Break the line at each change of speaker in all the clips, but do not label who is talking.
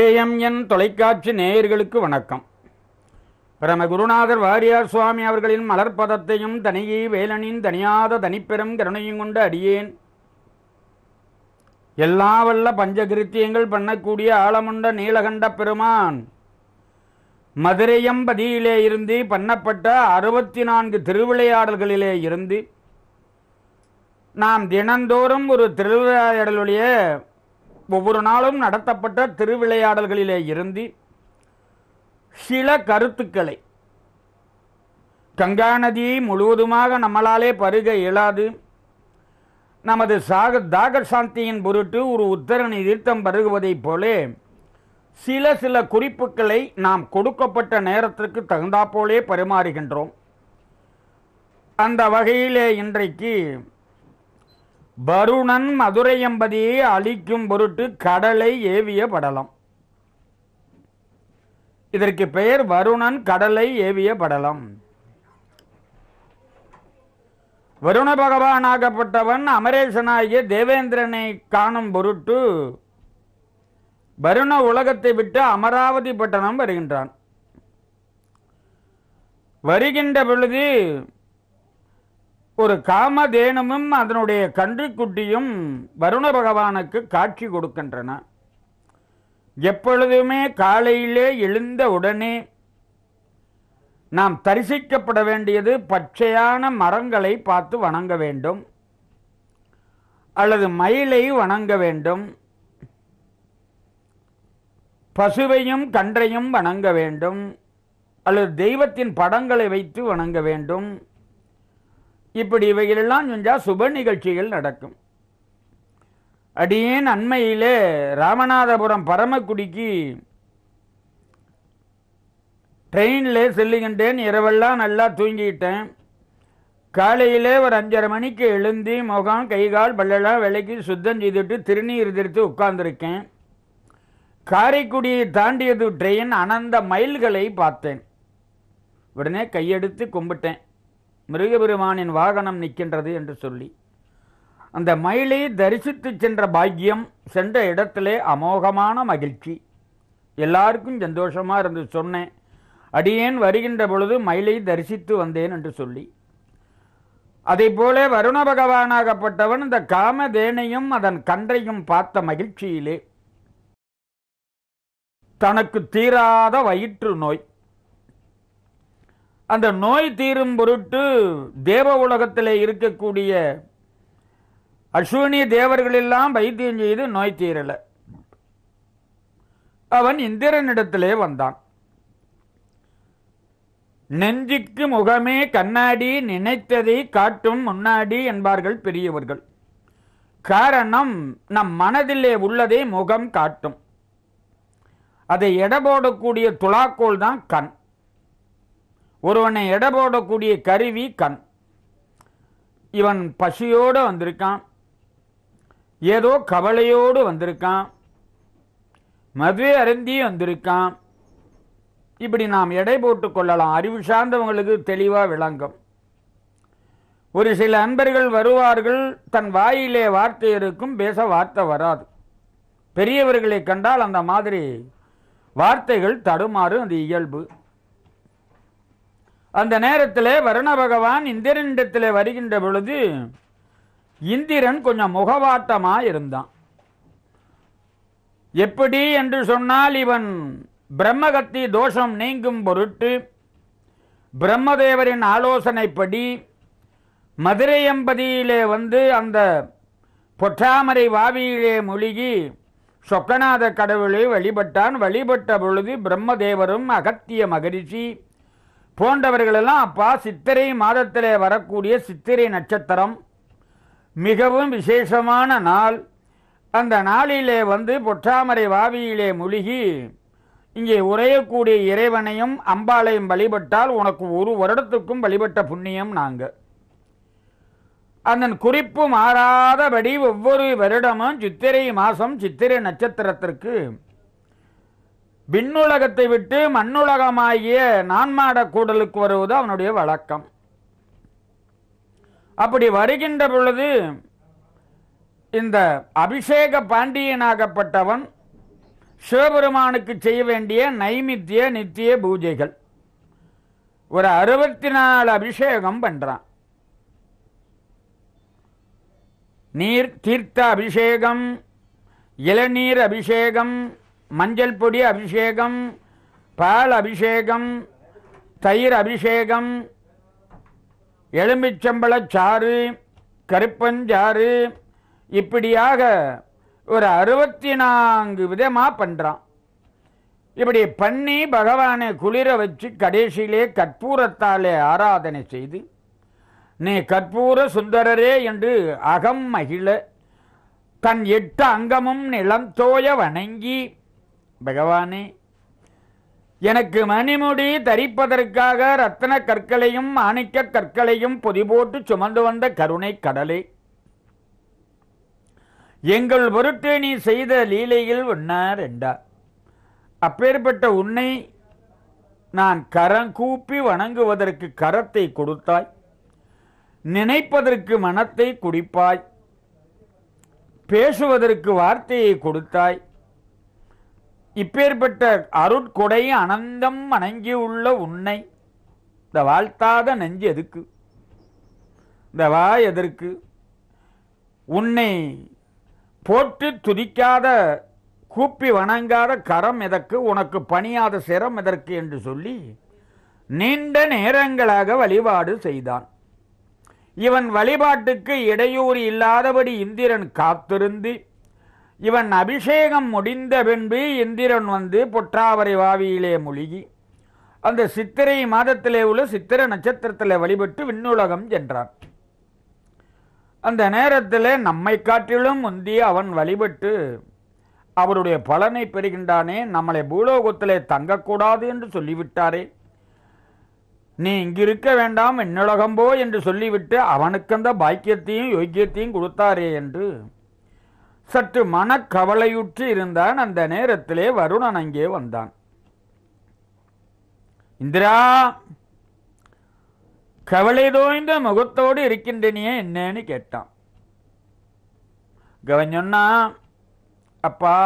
AMN தொலைக்காட்சி நேயர்களுக்கு வணக்கம் பிரம குருநாதர் வாரியார் சுவாமி அவர்களின் மலர்பதத்தையும் தனியை வேலனின் தனியாத தனிப்பெரும் கருணையும் கொண்டு அடியேன் எல்லா வல்ல பஞ்சகிருத்தியங்கள் பண்ணக்கூடிய ஆழமுண்ட நீலகண்ட பெருமான் மதுரையம்பதியிலே இருந்து பண்ணப்பட்ட அறுபத்தி நான்கு திருவிளையாடல்களிலே இருந்து நாம் தினந்தோறும் ஒரு திருவிளையாடலுடைய ஒவ்வொரு நாளும் நடத்தப்பட்ட திருவிளையாடல்களிலே இருந்து சில கருத்துக்களை கங்கா நதி முழுவதுமாக நம்மளாலே பருக இயலாது நமது சாக தாக சாந்தியின் பொருட்டு ஒரு உத்தரணி தீர்த்தம் பருகுவதைப் போலே சில சில குறிப்புகளை நாம் கொடுக்கப்பட்ட நேரத்திற்கு தகுந்தாப்போலே பரிமாறுகின்றோம் அந்த வகையிலே இன்றைக்கு வருணன் மதுரை என்பதையே அழிக்கும் பொருட்டு கடலை ஏவிய படலம் இதற்கு பெயர் வருணன் கடலை ஏவிய படலம் வருண பகவானாகப்பட்டவன் அமரேசனாகிய தேவேந்திரனை காணும் பொருட்டு வருண உலகத்தை விட்டு அமராவதி பட்டணம் வருகின்றான் வருகின்ற பொழுது ஒரு காமதேனமும் அதனுடைய கன்றுக்குட்டியும் வருண பகவானுக்கு காட்சி கொடுக்கின்றன எப்பொழுதுமே காலையிலே எழுந்த உடனே நாம் தரிசிக்கப்பட வேண்டியது பச்சையான மரங்களை பார்த்து வணங்க வேண்டும் அல்லது மயிலை வணங்க வேண்டும் பசுவையும் கன்றையும் வணங்க வேண்டும் அல்லது தெய்வத்தின் படங்களை வைத்து வணங்க வேண்டும் இப்படி இவைகளெல்லாம் செஞ்சால் சுப நிகழ்ச்சிகள் நடக்கும் அடியேன் அண்மையிலே ராமநாதபுரம் பரமக்குடிக்கு ட்ரெயினில் செல்லுகின்றேன் இரவெல்லாம் நல்லா தூங்கிட்டேன் காலையிலே ஒரு அஞ்சரை மணிக்கு எழுந்தி முகம் கைகால் பல்லெல்லாம் விலைக்கு சுத்தம் செய்துட்டு திருநீர் திருத்து உட்கார்ந்துருக்கேன் காரைக்குடியை தாண்டியது ட்ரெயின் அனந்த மைல்களை பார்த்தேன் உடனே கையெடுத்து கும்பிட்டேன் மிருகபெருமானின் வாகனம் நிற்கின்றது என்று சொல்லி அந்த மயிலை தரிசித்து சென்ற பாக்கியம் சென்ற இடத்திலே அமோகமான மகிழ்ச்சி எல்லாருக்கும் சந்தோஷமாக இருந்து சொன்னேன் அடியேன் வருகின்ற பொழுது மயிலை தரிசித்து வந்தேன் என்று சொல்லி அதை போல வருண பகவானாகப்பட்டவன் இந்த காமதேனையும் அதன் கன்றையும் பார்த்த மகிழ்ச்சியிலே தனக்கு தீராத வயிற்று நோய் அந்த நோய் தீரும் பொருட்டு தேவ உலகத்தில் இருக்கக்கூடிய அஸ்வினி தேவர்களெல்லாம் வைத்தியம் செய்து நோய் தீரலை அவன் இந்திரனிடத்திலே வந்தான் நெஞ்சுக்கு முகமே கண்ணாடி நினைத்ததை காட்டும் முன்னாடி என்பார்கள் பெரியவர்கள் காரணம் நம் மனதிலே உள்ளதை முகம் காட்டும் அதை எடை போடக்கூடிய தான் கண் ஒருவனை எடை போடக்கூடிய கருவி கண் இவன் பசியோடு வந்திருக்கான் ஏதோ கவலையோடு வந்திருக்கான் மது அருந்தி வந்திருக்கான் இப்படி நாம் எடை போட்டுக் கொள்ளலாம் அறிவு சார்ந்தவங்களுக்கு தெளிவாக விளங்கும் ஒரு சில அன்பர்கள் வருவார்கள் தன் வாயிலே வார்த்தை இருக்கும் பேச வார்த்தை வராது பெரியவர்களை கண்டால் அந்த மாதிரி வார்த்தைகள் தடுமாறு அந்த இயல்பு அந்த நேரத்தில் வருண பகவான் இந்திரனிடத்தில் வருகின்ற பொழுது இந்திரன் கொஞ்சம் முகவாட்டமாக இருந்தான் எப்படி என்று சொன்னால் இவன் பிரம்மகத்தி தோஷம் நீங்கும் பொருட்டு பிரம்மதேவரின் ஆலோசனைப்படி மதுரையம்பதியிலே வந்து அந்த பொற்றாமரை வாவியிலே மூழ்கி சொக்கநாத கடவுளை வழிபட்டான் வழிபட்ட பொழுது பிரம்மதேவரும் அகத்திய மகரிஷி போன்றவர்களெல்லாம் அப்பா சித்திரை மாதத்திலே வரக்கூடிய சித்திரை நட்சத்திரம் மிகவும் விசேஷமான நாள் அந்த நாளிலே வந்து பொற்றாமரை வாவியிலே முழுகி இங்கே உரையக்கூடிய இறைவனையும் அம்பாளையும் வழிபட்டால் உனக்கு ஒரு வருடத்துக்கும் வழிபட்ட புண்ணியம் நாங்கள் அதன் குறிப்பு மாறாதபடி ஒவ்வொரு வருடமும் சித்திரை மாதம் சித்திரை நட்சத்திரத்திற்கு விண்ணுலகத்தை விட்டு மண்ணுலகமாகிய நான்மாட கூடலுக்கு வருவது அவனுடைய வழக்கம் அப்படி வருகின்ற பொழுது இந்த அபிஷேக பாண்டியனாகப்பட்டவன் சிவபெருமானுக்கு செய்ய வேண்டிய நைமித்திய நித்திய பூஜைகள் ஒரு அறுபத்தி நாலு அபிஷேகம் பண்றான் நீர் தீர்த்த அபிஷேகம் இளநீர் அபிஷேகம் மஞ்சள் பொடி அபிஷேகம் பால் அபிஷேகம் தயிர் அபிஷேகம் எலுமிச்சம்பழச்சாறு கருப்பஞ்சாறு இப்படியாக ஒரு அறுபத்தி நான்கு விதமாக பண்ணுறான் இப்படி பண்ணி பகவானை குளிர வச்சு கடைசியிலே கற்பூரத்தாலே ஆராதனை செய்து நீ கற்பூர சுந்தரரே என்று அகம் மகிழ தன் எட்டு அங்கமும் நிலந்தோய வணங்கி பகவானே எனக்கு மணிமுடி தரிப்பதற்காக ரத்தன கற்களையும் மாணிக்க கற்களையும் பொதிபோட்டு சுமந்து வந்த கருணை கடலே எங்கள் பொருட்டு நீ செய்த லீலையில் உன்னார் என்றார் அப்பேற்பட்ட உன்னை நான் கரம் கூப்பி வணங்குவதற்கு கரத்தை கொடுத்தாய் நினைப்பதற்கு மனத்தை குடிப்பாய் பேசுவதற்கு வார்த்தையை கொடுத்தாய் இப்பேற்பட்ட அருட்கொடை அனந்தம் அணங்கியுள்ள உன்னை இந்த வாழ்த்தாத நெஞ்சு எதுக்கு இந்த வா எதற்கு உன்னை போற்றி துதிக்காத கூப்பி வணங்காத கரம் எதற்கு உனக்கு பணியாத சிரம் எதற்கு என்று சொல்லி நீண்ட நேரங்களாக வழிபாடு செய்தான் இவன் வழிபாட்டுக்கு இடையூறு இல்லாதபடி இந்திரன் காத்திருந்து இவன் அபிஷேகம் முடிந்த பின்பு இந்திரன் வந்து பொற்றாவரை வாவியிலே முழுகி அந்த சித்திரை மாதத்திலே உள்ள சித்திர நட்சத்திரத்தில் வழிபட்டு விண்ணுலகம் என்றான் அந்த நேரத்தில் நம்மை காட்டிலும் முந்தி அவன் வழிபட்டு அவருடைய பலனை பெறுகின்றானே நம்மளை பூலோகத்திலே தங்கக்கூடாது என்று சொல்லிவிட்டாரே நீ இங்கிருக்க வேண்டாம் விண்ணுலகம்போ போ என்று சொல்லிவிட்டு அவனுக்கு அந்த பாக்கியத்தையும் யோக்கியத்தையும் கொடுத்தாரே என்று சற்று மனக்கவலையுற்று இருந்தான் அந்த நேரத்திலே வருணன் அங்கே வந்தான் இந்திரா கவலை தோய்ந்த முகத்தோடு இருக்கின்றனியே என்னன்னு கேட்டான் கவன் அப்பா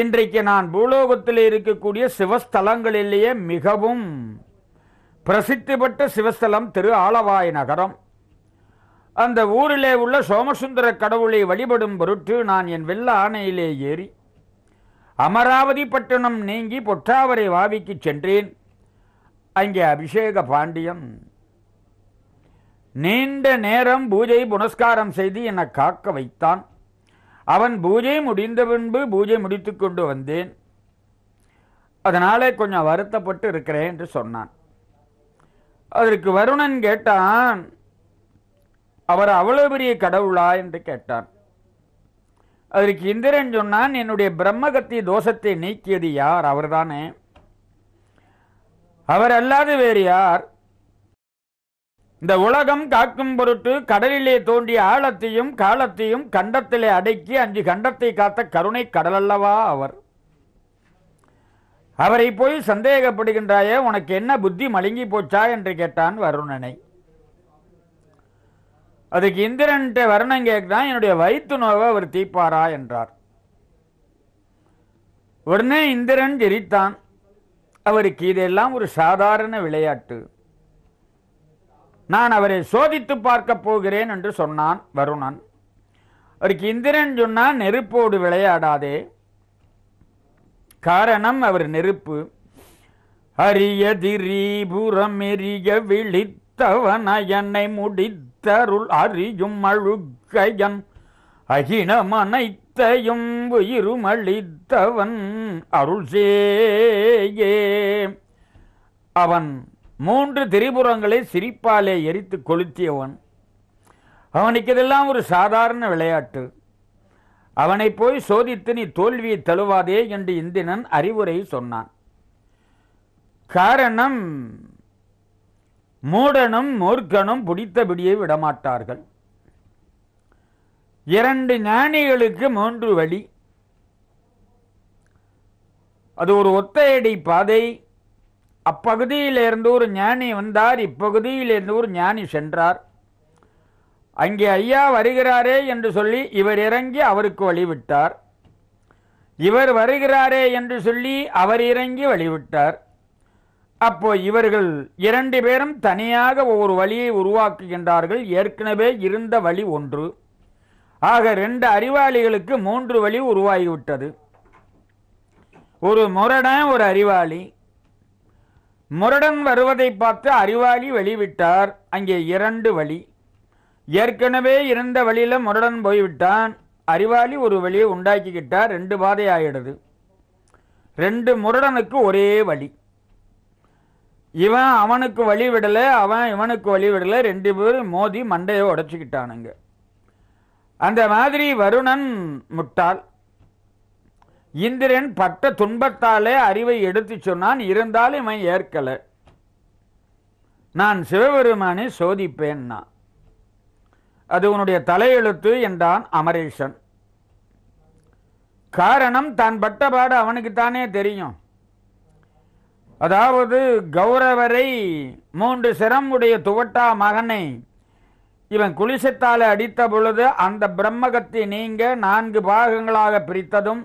இன்றைக்கு நான் பூலோகத்தில் இருக்கக்கூடிய சிவஸ்தலங்களிலேயே மிகவும் பிரசித்தி பெற்ற சிவஸ்தலம் திரு ஆலவாய் நகரம் அந்த ஊரிலே உள்ள சோமசுந்தர கடவுளை வழிபடும் பொருட்டு நான் என் வெள்ள ஆணையிலே ஏறி அமராவதி பட்டணம் நீங்கி பொற்றாவரை வாவிக்கு சென்றேன் அங்கே அபிஷேக பாண்டியம் நீண்ட நேரம் பூஜை புனஸ்காரம் செய்து என்னை காக்க வைத்தான் அவன் பூஜை முடிந்த பின்பு பூஜை முடித்து கொண்டு வந்தேன் அதனாலே கொஞ்சம் வருத்தப்பட்டு இருக்கிறேன் என்று சொன்னான் அதற்கு வருணன் கேட்டான் அவர் அவ்வளவு பெரிய கடவுளா என்று கேட்டான் அதற்கு இந்திரன் சொன்னான் என்னுடைய பிரம்மகத்தி தோஷத்தை நீக்கியது யார் அவர்தானே அவர் அல்லாது வேறு யார் இந்த உலகம் காக்கும் பொருட்டு கடலிலே தோண்டிய ஆழத்தையும் காலத்தையும் கண்டத்திலே அடக்கி அஞ்சு கண்டத்தை காத்த கருணை கடல் அல்லவா அவர் அவரை போய் சந்தேகப்படுகின்றாயே உனக்கு என்ன புத்தி மலங்கி போச்சா என்று கேட்டான் வருணனை அதுக்கு இந்திரன்ட்டு வர்ணம் கேட்குதான் என்னுடைய வயிற்று நோவை அவர் தீப்பாரா என்றார் உடனே இந்திரன் ஜெரித்தான் அவருக்கு இதெல்லாம் ஒரு சாதாரண விளையாட்டு நான் அவரை சோதித்து பார்க்க போகிறேன் என்று சொன்னான் வருணன் அவருக்கு இந்திரன் சொன்னால் நெருப்போடு விளையாடாதே காரணம் அவர் நெருப்பு அரிய திரிபுரம் எரிய விழித்தவன என்னை முடித்த அத்தருள் அறியும் அழுக்கையன் அகினமனைத்தையும் உயிருமளித்தவன் அருள் சேயே அவன் மூன்று திரிபுறங்களை சிரிப்பாலே எரித்து கொளுத்தியவன் அவனுக்கு இதெல்லாம் ஒரு சாதாரண விளையாட்டு அவனை போய் சோதித்து நீ தோல்வியை தழுவாதே என்று இந்தினன் அறிவுரை சொன்னான் காரணம் மூடனும் மூர்க்கனும் பிடித்தபடியே விடமாட்டார்கள் இரண்டு ஞானிகளுக்கு மூன்று வழி அது ஒரு ஒத்தையடி பாதை அப்பகுதியிலிருந்து ஒரு ஞானி வந்தார் இப்பகுதியிலிருந்து ஒரு ஞானி சென்றார் அங்கே ஐயா வருகிறாரே என்று சொல்லி இவர் இறங்கி அவருக்கு வழிவிட்டார் இவர் வருகிறாரே என்று சொல்லி அவர் இறங்கி வழிவிட்டார் அப்போ இவர்கள் இரண்டு பேரும் தனியாக ஒவ்வொரு வழியை உருவாக்குகின்றார்கள் ஏற்கனவே இருந்த வழி ஒன்று ஆக ரெண்டு அறிவாளிகளுக்கு மூன்று வழி உருவாகிவிட்டது ஒரு முரடன் ஒரு அறிவாளி முரடன் வருவதை பார்த்து அறிவாளி வெளிவிட்டார் அங்கே இரண்டு வழி ஏற்கனவே இருந்த வழியில் முரடன் போய்விட்டான் அறிவாளி ஒரு வழியை உண்டாக்கிக்கிட்டார் ரெண்டு பாதை ஆகிடுது ரெண்டு முரடனுக்கு ஒரே வழி இவன் அவனுக்கு வழி விடலை அவன் இவனுக்கு வழி விடலை ரெண்டு பேரும் மோதி மண்டையை உடச்சிக்கிட்டானுங்க அந்த மாதிரி வருணன் முட்டாள் இந்திரன் பட்ட துன்பத்தாலே அறிவை எடுத்து சொன்னான் இருந்தாலும் இவன் ஏற்கலை நான் சிவபெருமானை சோதிப்பேன்னா அது உன்னுடைய தலையெழுத்து என்றான் அமரேஷன் காரணம் தான் பட்ட பாடு அவனுக்கு தானே தெரியும் அதாவது கௌரவரை மூன்று சிரமுடைய துவட்டா மகனை இவன் குளிசத்தால் அடித்த பொழுது அந்த பிரம்மகத்தை நீங்க நான்கு பாகங்களாக பிரித்ததும்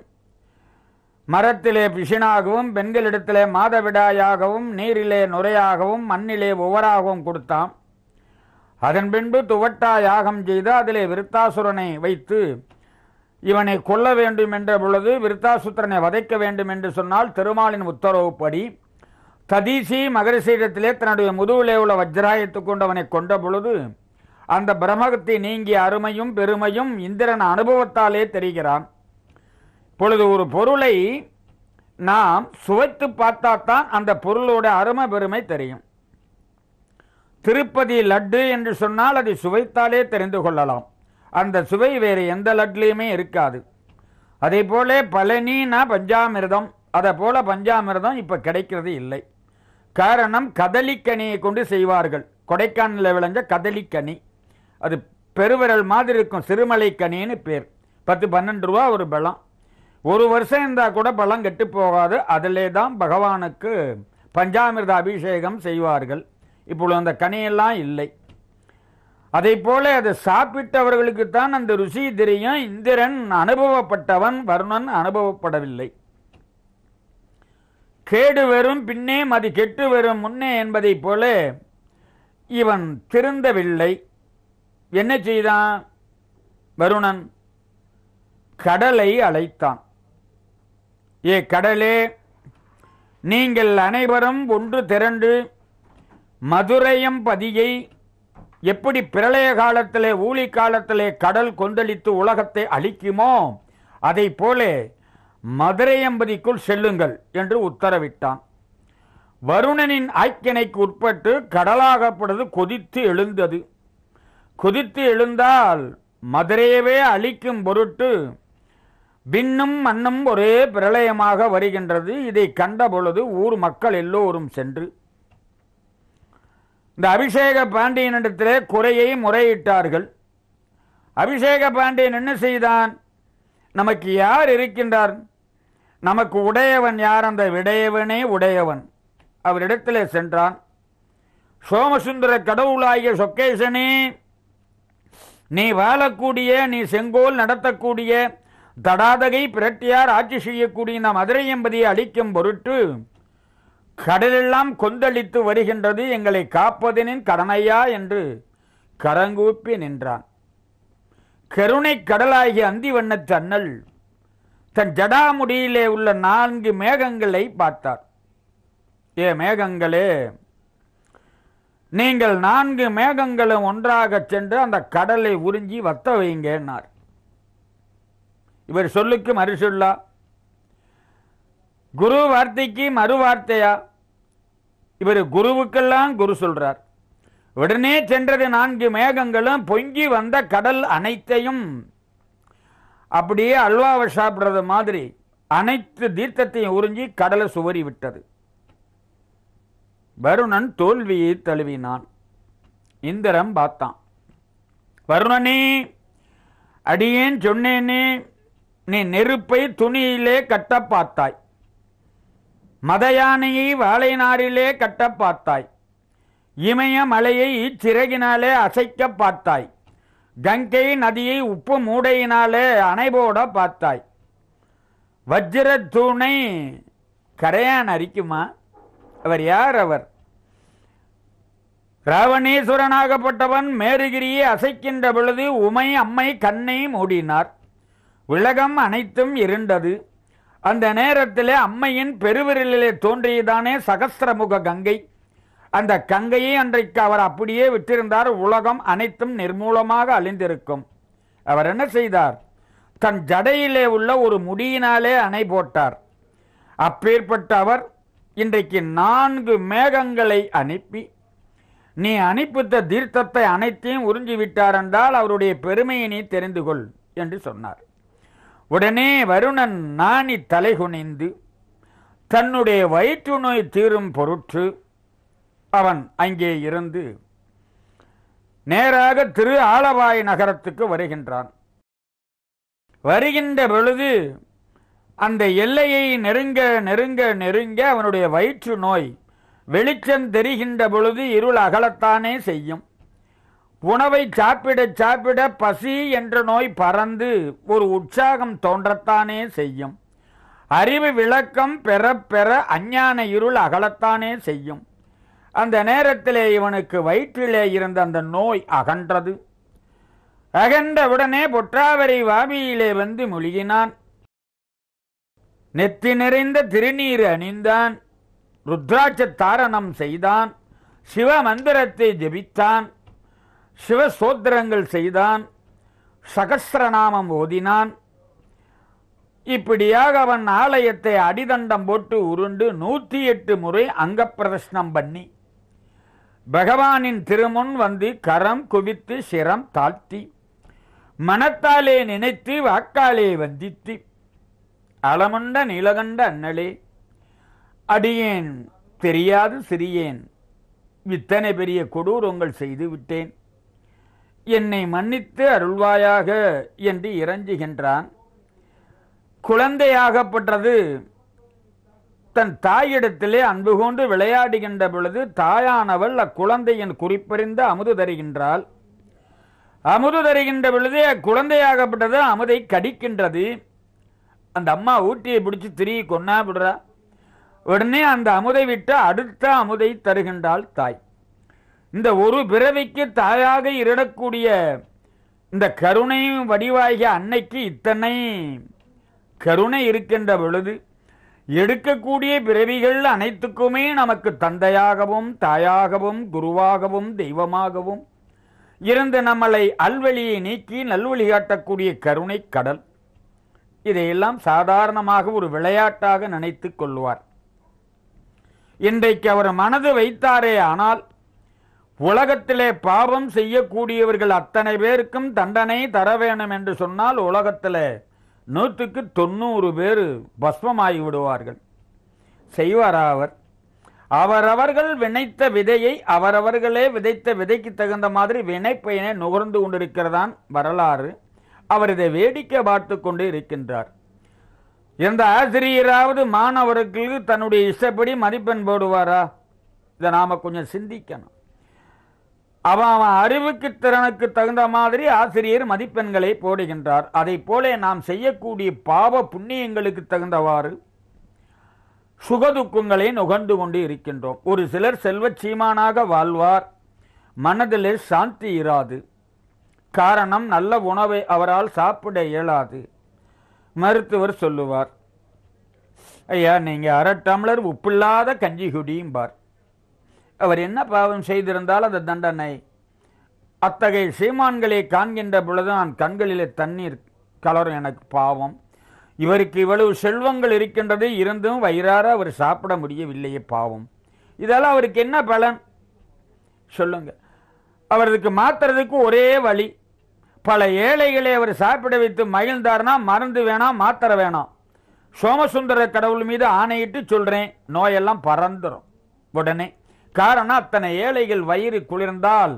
மரத்திலே பிஷினாகவும் பெண்களிடத்திலே மாதவிடாயாகவும் நீரிலே நுரையாகவும் மண்ணிலே ஒவ்வொராகவும் கொடுத்தான் அதன் பின்பு துவட்டா யாகம் செய்து அதிலே விருத்தாசுரனை வைத்து இவனை கொல்ல வேண்டும் என்ற பொழுது விருத்தாசுத்திரனை வதைக்க வேண்டும் என்று சொன்னால் திருமாலின் உத்தரவுப்படி ததீசி மகரிசீடத்திலே தன்னுடைய முதுகிலே உள்ள வஜ்ராயத்து கொண்டவனை கொண்ட பொழுது அந்த பிரமகத்தை நீங்கிய அருமையும் பெருமையும் இந்திரன் அனுபவத்தாலே தெரிகிறான் பொழுது ஒரு பொருளை நாம் சுவைத்து பார்த்தா தான் அந்த பொருளோட அருமை பெருமை தெரியும் திருப்பதி லட்டு என்று சொன்னால் அதை சுவைத்தாலே தெரிந்து கொள்ளலாம் அந்த சுவை வேறு எந்த லட்லையுமே இருக்காது அதே போல பழனினா பஞ்சாமிர்தம் அதை போல பஞ்சாமிர்தம் இப்போ கிடைக்கிறது இல்லை காரணம் கதலிக்கணியை கொண்டு செய்வார்கள் கொடைக்கானலில் விளைஞ்ச கதலிக்கணி அது பெருவிரல் மாதிரி இருக்கும் சிறுமலை கனின்னு பேர் பத்து பன்னெண்டு ரூபா ஒரு பழம் ஒரு வருஷம் இருந்தால் கூட பழம் கெட்டு போகாது அதிலே தான் பகவானுக்கு பஞ்சாமிர்த அபிஷேகம் செய்வார்கள் இப்பொழுது அந்த கனியெல்லாம் இல்லை அதை போல அதை சாப்பிட்டவர்களுக்குத்தான் அந்த ருசி தெரியும் இந்திரன் அனுபவப்பட்டவன் வருணன் அனுபவப்படவில்லை கேடு வரும் பின்னே அது கெட்டு வரும் முன்னே என்பதைப் போல இவன் திருந்தவில்லை என்ன செய்தான் வருணன் கடலை அழைத்தான் ஏ கடலே நீங்கள் அனைவரும் ஒன்று திரண்டு மதுரையம் பதியை எப்படி பிரளய காலத்திலே ஊழிக் காலத்திலே கடல் கொந்தளித்து உலகத்தை அழிக்குமோ அதை போல மதுரையம்பதிக்குள் செல்லுங்கள் என்று உத்தரவிட்டான் வருணனின் ஆக்கினைக்கு உட்பட்டு கடலாகப்படுது கொதித்து எழுந்தது கொதித்து எழுந்தால் மதுரையவே அழிக்கும் பொருட்டு பின்னும் மண்ணும் ஒரே பிரளயமாக வருகின்றது இதை கண்டபொழுது ஊர் மக்கள் எல்லோரும் சென்று இந்த அபிஷேக பாண்டியனிடத்திலே குறையை முறையிட்டார்கள் அபிஷேக பாண்டியன் என்ன செய்தான் நமக்கு யார் இருக்கின்றார் நமக்கு உடையவன் யார் அந்த விடையவனே உடையவன் அவரிடத்திலே சென்றான் சோமசுந்தர கடவுளாகிய சொக்கேசனே நீ வாழக்கூடிய நீ செங்கோல் நடத்தக்கூடிய தடாதகை பிரட்டியார் ஆட்சி செய்யக்கூடிய நாம் என்பதையை அளிக்கும் பொருட்டு கடலெல்லாம் கொந்தளித்து வருகின்றது எங்களை காப்பதனின் கடனையா என்று கரங்கூப்பி நின்றான் கருணை கடலாகிய அந்திவண்ண அண்ணல் தன் ஜடாமுடியிலே உள்ள நான்கு மேகங்களை பார்த்தார் ஏ மேகங்களே நீங்கள் நான்கு மேகங்களும் ஒன்றாக சென்று அந்த கடலை உறிஞ்சி வத்த வைங்கன்னார் இவர் சொல்லுக்கு மறுசொல்லா குரு வார்த்தைக்கு மறு வார்த்தையா இவர் குருவுக்கெல்லாம் குரு சொல்றார் உடனே சென்றது நான்கு மேகங்களும் பொங்கி வந்த கடல் அனைத்தையும் அப்படியே அல்வாவை சாப்பிட்றது மாதிரி அனைத்து தீர்த்தத்தையும் உறிஞ்சி கடலை சுவரி விட்டது வருணன் தோல்வியை தழுவினான் இந்திரம் பார்த்தான் வருணனே அடியேன் சொன்னேனே நீ நெருப்பை துணியிலே கட்ட பார்த்தாய் மதயானையை வாழைநாரிலே நாரிலே கட்ட பார்த்தாய் இமய மலையை இச்சிறகினாலே அசைக்க பார்த்தாய் கங்கை நதியை உப்பு மூடையினாலே அணைபோட பார்த்தாய் வஜ்ர தூணை கரையான் அரிக்குமா அவர் யார் அவர் ராவணீஸ்வரனாகப்பட்டவன் மேருகிரியை அசைக்கின்ற பொழுது உமை அம்மை கண்ணை மூடினார் உலகம் அனைத்தும் இருண்டது அந்த நேரத்தில் அம்மையின் பெருவிரலிலே தோன்றியதானே சகசிரமுக கங்கை அந்த கங்கையை அன்றைக்கு அவர் அப்படியே விட்டிருந்தார் உலகம் அனைத்தும் நிர்மூலமாக அழிந்திருக்கும் அவர் என்ன செய்தார் தன் ஜடையிலே உள்ள ஒரு முடியினாலே அணை போட்டார் அப்பேற்பட்ட அவர் இன்றைக்கு நான்கு மேகங்களை அனுப்பி நீ அனுப்பித்த தீர்த்தத்தை அனைத்தையும் உறிஞ்சிவிட்டார் என்றால் அவருடைய பெருமையை நீ தெரிந்து கொள் என்று சொன்னார் உடனே வருணன் நாணி தலைகுனிந்து தன்னுடைய வயிற்று நோய் தீரும் பொருட்டு அவன் அங்கே இருந்து நேராக திரு ஆலவாய் நகரத்துக்கு வருகின்றான் வருகின்ற பொழுது அந்த எல்லையை நெருங்க நெருங்க நெருங்க அவனுடைய வயிற்று நோய் வெளிச்சம் தெரிகின்ற பொழுது இருள் அகலத்தானே செய்யும் உணவை சாப்பிட சாப்பிட பசி என்ற நோய் பறந்து ஒரு உற்சாகம் தோன்றத்தானே செய்யும் அறிவு விளக்கம் பெற பெற அஞ்ஞான இருள் அகலத்தானே செய்யும் அந்த நேரத்திலே இவனுக்கு வயிற்றிலே இருந்த அந்த நோய் அகன்றது உடனே பொற்றாவரை வாபியிலே வந்து மொழிகினான் நெத்தி நிறைந்த திருநீர் அணிந்தான் ருத்ராட்ச தாரணம் செய்தான் சிவ மந்திரத்தை ஜபித்தான் சிவ சோத்திரங்கள் செய்தான் சகசிரநாமம் ஓதினான் இப்படியாக அவன் ஆலயத்தை அடிதண்டம் போட்டு உருண்டு நூற்றி எட்டு முறை அங்கப்பிரதர்ஷனம் பண்ணி பகவானின் திருமுன் வந்து கரம் குவித்து சிரம் தாழ்த்தி மனத்தாலே நினைத்து வாக்காலே வந்தித்து அளமுண்ட நீலகண்ட அண்ணலே அடியேன் தெரியாது சிறியேன் இத்தனை பெரிய கொடூரங்கள் செய்து விட்டேன் என்னை மன்னித்து அருள்வாயாக என்று இறஞ்சுகின்றான் குழந்தையாகப்பட்டது தன் தாயிடத்திலே அன்பு கொண்டு விளையாடுகின்ற பொழுது தாயானவள் அக்குழந்தையின் குறிப்பறிந்து அமுது தருகின்றாள் அமுது தருகின்ற பொழுது அக்குழந்தையாகப்பட்டது அமுதை கடிக்கின்றது அந்த அம்மா ஊட்டியை பிடிச்சி திரி கொன்னா விடுறா உடனே அந்த அமுதை விட்டு அடுத்த அமுதை தருகின்றாள் தாய் இந்த ஒரு பிறவிக்கு தாயாக இருடக்கூடிய இந்த கருணையும் வடிவாகிய அன்னைக்கு இத்தனை கருணை இருக்கின்ற பொழுது எடுக்கக்கூடிய பிறவிகள் அனைத்துக்குமே நமக்கு தந்தையாகவும் தாயாகவும் குருவாகவும் தெய்வமாகவும் இருந்து நம்மளை அல்வழியை நீக்கி நல்வழி காட்டக்கூடிய கருணை கடல் இதையெல்லாம் சாதாரணமாக ஒரு விளையாட்டாக நினைத்து கொள்வார் இன்றைக்கு அவர் மனது வைத்தாரே ஆனால் உலகத்திலே பாவம் செய்யக்கூடியவர்கள் அத்தனை பேருக்கும் தண்டனை தர வேண்டும் என்று சொன்னால் உலகத்திலே நூற்றுக்கு தொண்ணூறு பேர் பஸ்மமாகி விடுவார்கள் செய்வாரா அவர் அவரவர்கள் வினைத்த விதையை அவரவர்களே விதைத்த விதைக்கு தகுந்த மாதிரி வினைப்பயனை நுகர்ந்து கொண்டிருக்கிறதான் வரலாறு அவர் இதை வேடிக்கை பார்த்து கொண்டு இருக்கின்றார் எந்த ஆசிரியராவது மாணவர்களுக்கு தன்னுடைய இஷ்டப்படி மதிப்பெண் போடுவாரா இதை நாம் கொஞ்சம் சிந்திக்கணும் அவன் அவன் அறிவுக்கு திறனுக்கு தகுந்த மாதிரி ஆசிரியர் மதிப்பெண்களை போடுகின்றார் அதை போல நாம் செய்யக்கூடிய பாவ புண்ணியங்களுக்கு தகுந்தவாறு சுகதுக்கங்களை நுகர்ந்து கொண்டு இருக்கின்றோம் ஒரு சிலர் செல்வச்சீமானாக வாழ்வார் மனதிலே சாந்தி இராது காரணம் நல்ல உணவை அவரால் சாப்பிட இயலாது மருத்துவர் சொல்லுவார் ஐயா நீங்கள் அரை டம்ளர் உப்பில்லாத கஞ்சி குடியும்பார் அவர் என்ன பாவம் செய்திருந்தால் அந்த தண்டனை அத்தகைய சீமான்களை காண்கின்ற பொழுது நான் கண்களிலே தண்ணீர் கலரும் எனக்கு பாவம் இவருக்கு இவ்வளவு செல்வங்கள் இருக்கின்றது இருந்தும் வயிறார அவர் சாப்பிட முடியவில்லையே பாவம் இதெல்லாம் அவருக்கு என்ன பலன் சொல்லுங்க அவருக்கு மாத்துறதுக்கு ஒரே வழி பல ஏழைகளை அவர் சாப்பிட வைத்து மகிழ்ந்தார்னா மறந்து வேணாம் மாத்திர வேணாம் சோமசுந்தர கடவுள் மீது ஆணையிட்டு சொல்கிறேன் நோயெல்லாம் பறந்துடும் உடனே காரணம் அத்தனை ஏழைகள் வயிறு குளிர்ந்தால்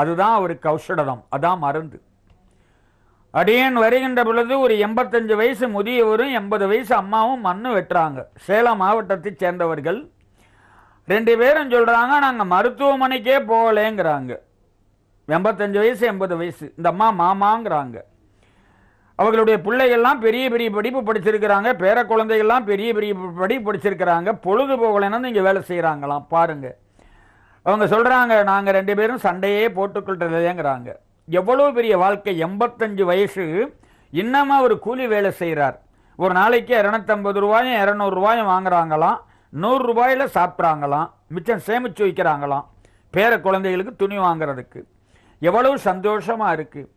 அதுதான் அவருக்கு ஔஷடம் அதான் மருந்து அடியன் வருகின்ற பொழுது ஒரு எண்பத்தஞ்சு வயசு முதியவரும் எண்பது வயசு அம்மாவும் மண்ணு வெட்டுறாங்க சேலம் மாவட்டத்தை சேர்ந்தவர்கள் ரெண்டு பேரும் சொல்கிறாங்க நாங்கள் மருத்துவமனைக்கே போகலேங்கிறாங்க எண்பத்தஞ்சு வயசு எண்பது வயசு இந்த அம்மா மாமாங்கிறாங்க அவர்களுடைய பிள்ளைகள்லாம் பெரிய பெரிய படிப்பு படிச்சிருக்கிறாங்க பேர குழந்தைகள்லாம் பெரிய பெரிய படிப்பு படிச்சிருக்கிறாங்க பொழுது போகலைன்னு இங்கே வேலை செய்கிறாங்களாம் பாருங்கள் அவங்க சொல்கிறாங்க நாங்கள் ரெண்டு பேரும் சண்டையே போட்டுக்கொள்றதேங்கிறாங்க எவ்வளோ பெரிய வாழ்க்கை எண்பத்தஞ்சு வயசு இன்னமும் அவர் கூலி வேலை செய்கிறார் ஒரு நாளைக்கு இரநூத்தம்பது ரூபாயும் இரநூறுவாயும் வாங்குறாங்களாம் நூறுரூபாயில் சாப்பிட்றாங்களாம் மிச்சம் சேமித்து வைக்கிறாங்களாம் பேர குழந்தைகளுக்கு துணி வாங்குறதுக்கு எவ்வளவு சந்தோஷமாக இருக்குது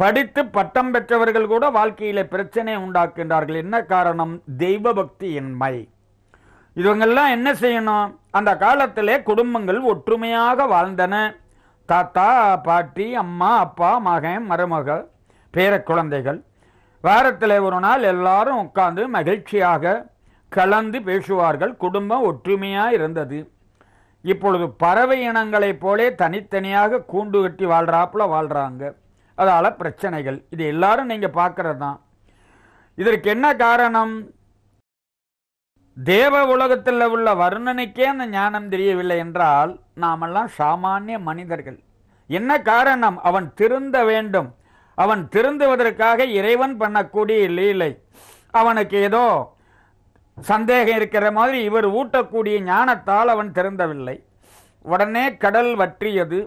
படித்து பட்டம் பெற்றவர்கள் கூட வாழ்க்கையில் பிரச்சனை உண்டாக்குகின்றார்கள் என்ன காரணம் தெய்வ பக்தி இன்மை இவங்கெல்லாம் என்ன செய்யணும் அந்த காலத்திலே குடும்பங்கள் ஒற்றுமையாக வாழ்ந்தன தாத்தா பாட்டி அம்மா அப்பா மகன் மருமகள் பேர குழந்தைகள் வாரத்தில் ஒரு நாள் எல்லாரும் உட்காந்து மகிழ்ச்சியாக கலந்து பேசுவார்கள் குடும்பம் ஒற்றுமையாக இருந்தது இப்பொழுது பறவை இனங்களைப் போலே தனித்தனியாக கூண்டு கட்டி வாழ்கிறாப்புல வாழ்கிறாங்க அதால் பிரச்சனைகள் இது எல்லாரும் நீங்கள் பார்க்குறது தான் இதற்கு என்ன காரணம் தேவ உலகத்தில் உள்ள வர்ணனைக்கே அந்த ஞானம் தெரியவில்லை என்றால் நாமெல்லாம் சாமானிய மனிதர்கள் என்ன காரணம் அவன் திருந்த வேண்டும் அவன் திருந்துவதற்காக இறைவன் பண்ணக்கூடிய லீலை அவனுக்கு ஏதோ சந்தேகம் இருக்கிற மாதிரி இவர் ஊட்டக்கூடிய ஞானத்தால் அவன் திறந்தவில்லை உடனே கடல் வற்றியது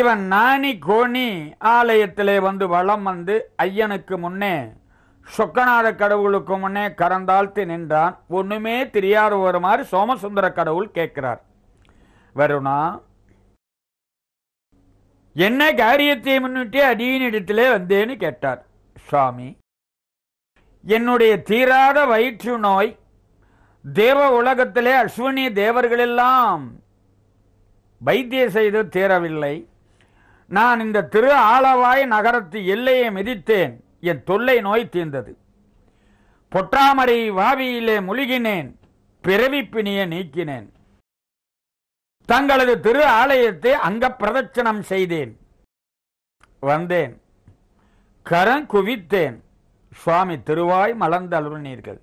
இவன் நாணி கோணி ஆலயத்திலே வந்து வளம் வந்து ஐயனுக்கு முன்னே சொக்கநாத கடவுளுக்கு முன்னே கரந்தாழ்த்து நின்றான் ஒன்றுமே தெரியாது ஒரு மாதிரி சோமசுந்தர கடவுள் கேட்கிறார் வருணா என்ன காரியத்தை முன்னிட்டு அடியின் இடத்திலே வந்தேன்னு கேட்டார் சுவாமி என்னுடைய தீராத வயிற்று நோய் தேவ உலகத்திலே அஸ்வினி தேவர்களெல்லாம் வைத்திய செய்து தீரவில்லை நான் இந்த திரு ஆளவாய் நகரத்து எல்லையை மிதித்தேன் என் தொல்லை நோய் தீர்ந்தது பொற்றாமரை வாவியிலே முழுகினேன் பிறவி பிணியை நீக்கினேன் தங்களது திரு ஆலயத்தை அங்க பிரதட்சணம் செய்தேன் வந்தேன் கரம் குவித்தேன் சுவாமி திருவாய் மலர்ந்தருளினீர்கள்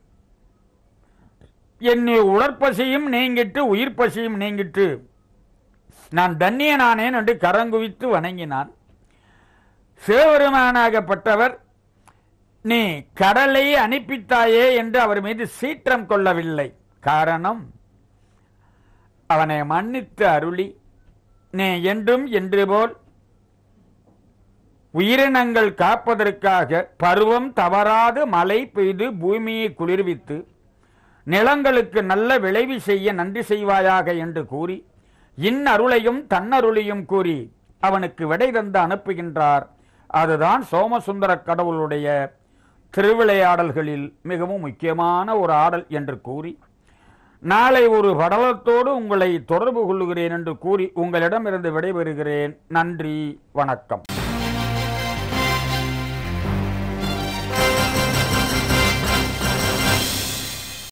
என்னை உடற்பசியும் நீங்கிட்டு உயிர் பசியும் நீங்கிட்டு நான் தண்ணியனானேன் என்று கரங்குவித்து வணங்கினான் சிவபெருமானாகப்பட்டவர் நீ கடலை அனுப்பித்தாயே என்று அவர் மீது சீற்றம் கொள்ளவில்லை காரணம் அவனை மன்னித்து அருளி நீ என்றும் என்று போல் உயிரினங்கள் காப்பதற்காக பருவம் தவறாது மழை பெய்து பூமியை குளிர்வித்து நிலங்களுக்கு நல்ல விளைவு செய்ய நன்றி செய்வாயாக என்று கூறி இன்னருளையும் தன்னருளையும் கூறி அவனுக்கு விடை தந்து அனுப்புகின்றார் அதுதான் சோமசுந்தர கடவுளுடைய திருவிளையாடல்களில் மிகவும் முக்கியமான ஒரு ஆடல் என்று கூறி நாளை ஒரு படலத்தோடு உங்களை தொடர்பு கொள்ளுகிறேன் என்று கூறி உங்களிடமிருந்து விடைபெறுகிறேன் நன்றி வணக்கம்